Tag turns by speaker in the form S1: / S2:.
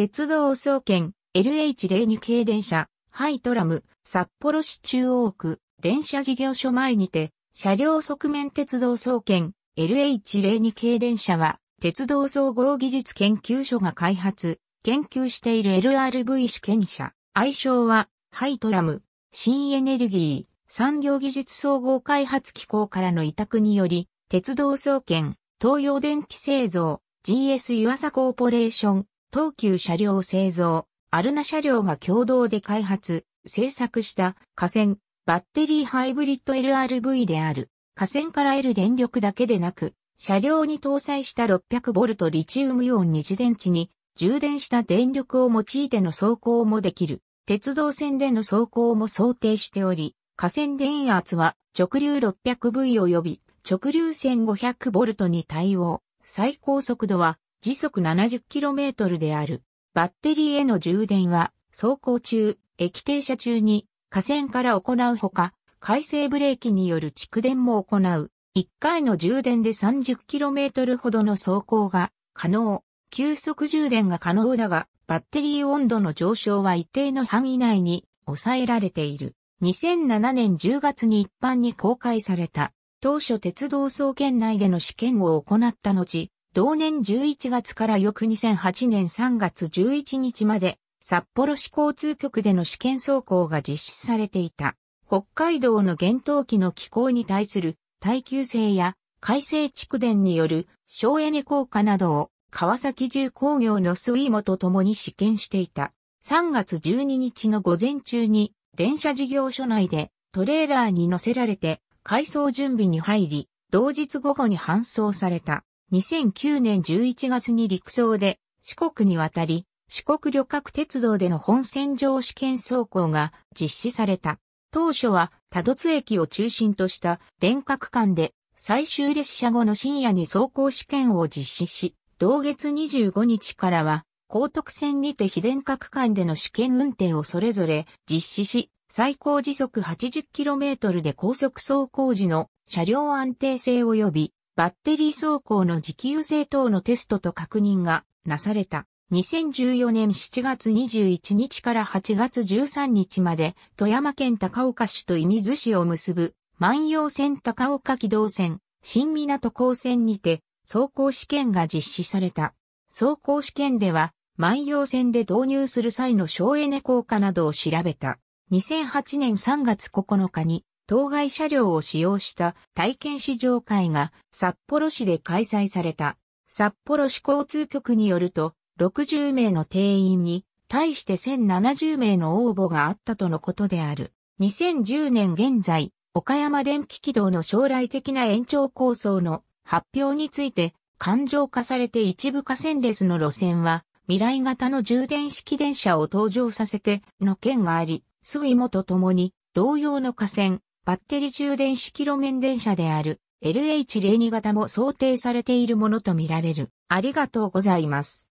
S1: 鉄道総研、LH02 系電車、ハイトラム、札幌市中央区、電車事業所前にて、車両側面鉄道総研、LH02 系電車は、鉄道総合技術研究所が開発、研究している LRV 試験車、愛称は、ハイトラム、新エネルギー、産業技術総合開発機構からの委託により、鉄道総研、東洋電機製造、GS 岩佐コーポレーション、東急車両製造、アルナ車両が共同で開発、製作した河川、バッテリーハイブリッド LRV である。河川から得る電力だけでなく、車両に搭載した 600V リチウムイオン次電池に充電した電力を用いての走行もできる。鉄道線での走行も想定しており、河川電圧は直流 600V 及び直流 1500V に対応。最高速度は時速 70km である。バッテリーへの充電は、走行中、駅停車中に、架線から行うほか、回生ブレーキによる蓄電も行う。1回の充電で 30km ほどの走行が可能。急速充電が可能だが、バッテリー温度の上昇は一定の範囲内に抑えられている。2007年10月に一般に公開された。当初鉄道総研内での試験を行った後、同年11月から翌2008年3月11日まで、札幌市交通局での試験走行が実施されていた。北海道の厳冬期の気候に対する耐久性や改正蓄電による省エネ効果などを川崎重工業のスイーモと共に試験していた。3月12日の午前中に電車事業所内でトレーラーに乗せられて改装準備に入り、同日午後に搬送された。2009年11月に陸送で四国に渡り、四国旅客鉄道での本線上試験走行が実施された。当初は多度津駅を中心とした電化区間で最終列車後の深夜に走行試験を実施し、同月25日からは高徳線にて非電化区間での試験運転をそれぞれ実施し、最高時速 80km で高速走行時の車両安定性及びバッテリー走行の持久性等のテストと確認がなされた。2014年7月21日から8月13日まで、富山県高岡市と伊水市を結ぶ、万葉線高岡機動線、新港港線にて、走行試験が実施された。走行試験では、万葉線で導入する際の省エネ効果などを調べた。2008年3月9日に、当該車両を使用した体験試乗会が札幌市で開催された。札幌市交通局によると、60名の定員に対して1070名の応募があったとのことである。2010年現在、岡山電気軌道の将来的な延長構想の発表について、環状化されて一部河川列の路線は、未来型の充電式電車を登場させての件があり、水ウィともに同様の河川、バッテリ充電式路面電車である LH02 型も想定されているものとみられる。ありがとうございます。